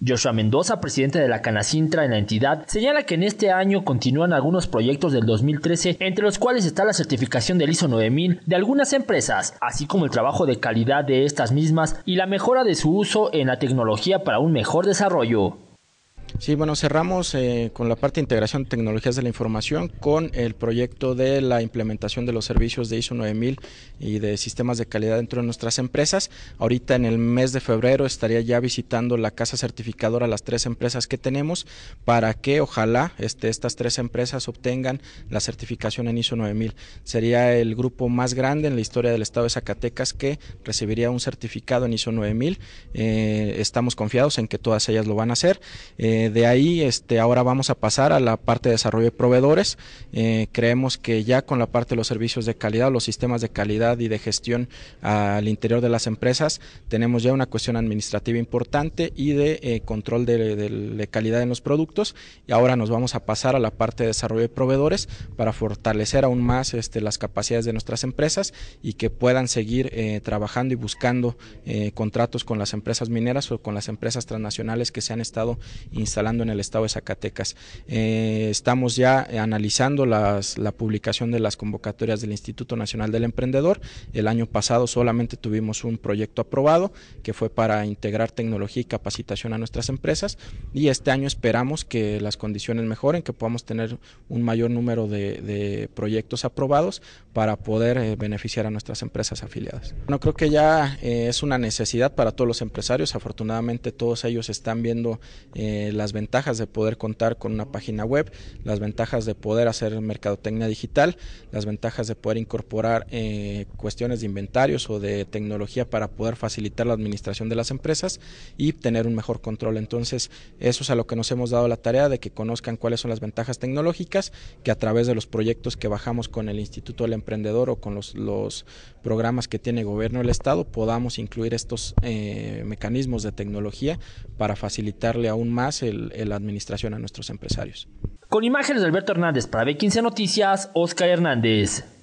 Joshua Mendoza, presidente de la Canacintra en la entidad, señala que en este año continúan algunos proyectos del 2013, entre los cuales está la certificación del ISO 9000 de algunas empresas, así como el trabajo de calidad de estas mismas y la mejora de su uso en la tecnología para un mejor desarrollo. Sí, bueno, cerramos eh, con la parte de integración de tecnologías de la información con el proyecto de la implementación de los servicios de ISO 9000 y de sistemas de calidad dentro de nuestras empresas. Ahorita en el mes de febrero estaría ya visitando la casa certificadora las tres empresas que tenemos para que ojalá este, estas tres empresas obtengan la certificación en ISO 9000. Sería el grupo más grande en la historia del estado de Zacatecas que recibiría un certificado en ISO 9000. Eh, estamos confiados en que todas ellas lo van a hacer. Eh, eh, de ahí este, ahora vamos a pasar a la parte de desarrollo de proveedores. Eh, creemos que ya con la parte de los servicios de calidad, los sistemas de calidad y de gestión al interior de las empresas, tenemos ya una cuestión administrativa importante y de eh, control de, de, calidad en los productos. Y ahora nos vamos a pasar a la parte de desarrollo de proveedores para fortalecer aún más este, las capacidades de nuestras empresas y que puedan seguir trabajando y buscando contratos con las empresas mineras o con las empresas transnacionales que se han estado instalando en el estado de Zacatecas. Eh, estamos ya eh, analizando las, la publicación de las convocatorias del Instituto Nacional del Emprendedor. El año pasado solamente tuvimos un proyecto aprobado que fue para integrar tecnología y capacitación a nuestras empresas y este año esperamos que las condiciones mejoren, que podamos tener un mayor número de, proyectos aprobados para poder eh, beneficiar a nuestras empresas afiliadas. no creo que ya es una necesidad para todos los empresarios, afortunadamente todos ellos están viendo las ventajas de poder contar con una página web, las ventajas de poder hacer mercadotecnia digital, las ventajas de poder incorporar eh, cuestiones de inventarios o de tecnología para poder facilitar la administración de las empresas y tener un mejor control. Entonces, eso es a lo que nos hemos dado la tarea de que conozcan cuáles son las ventajas tecnológicas que a través de los proyectos que bajamos con el Instituto del Emprendedor o con los, programas que tiene gobierno del Estado podamos incluir estos eh, mecanismos de tecnología para facilitarle aún más el la administración a nuestros empresarios. Con imágenes de Alberto Hernández para B15 Noticias, Oscar Hernández.